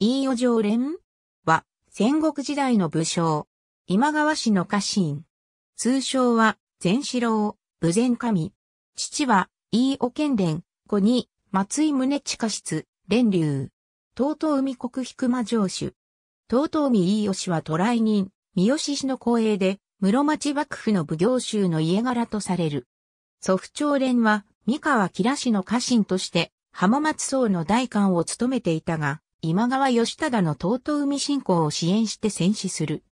飯尾常連は、戦国時代の武将。今川氏の家臣。通称は、善四郎、武前神。父は、飯尾賢伝、子に、松井宗近室、連流。東東海国引間城主。東東海飯尾氏は渡来人、三好氏の後衛で、室町幕府の奉行衆の家柄とされる。祖父長連は、三河吉良氏の家臣として、浜松荘の代官を務めていたが、今川義忠の遠海信仰を支援して戦死する。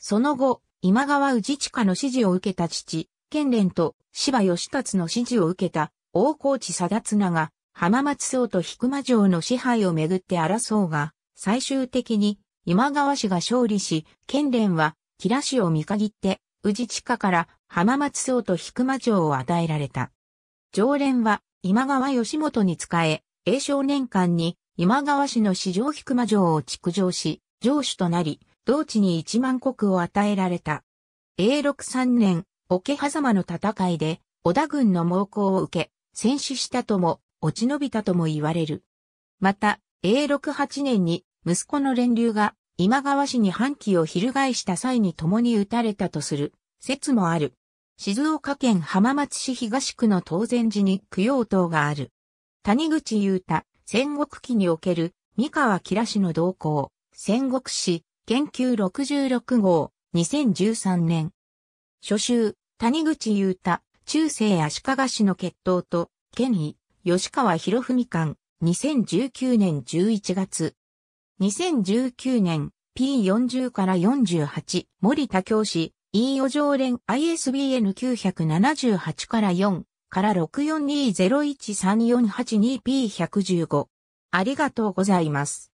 その後、今川氏下の指示を受けた父、県連と芝義達の指示を受けた大河内貞綱が浜松荘と引間城の支配をめぐって争うが、最終的に今川氏が勝利し、県連は吉良氏を見限って、氏下から浜松荘と引間城を与えられた。常連は今川義元に仕え、永少年間に今川氏の市場菊間城を築城し、城主となり、同地に一万国を与えられた。永禄三年、桶狭間の戦いで、織田軍の猛攻を受け、戦死したとも、落ち延びたとも言われる。また、永禄8年に、息子の連流が、今川氏に反旗を翻した際に共に撃たれたとする、説もある。静岡県浜松市東区の東禅寺に供養塔がある。谷口雄太、戦国期における三河キラ氏の動向、戦国史、研究66号、2013年。初秋、谷口雄太、中世足利氏の決闘と、権威、吉川博文館、2019年11月。2019年、P40 から48、森田教師、e 尾常連 ISBN978 から4、から642013482 P115。ありがとうございます。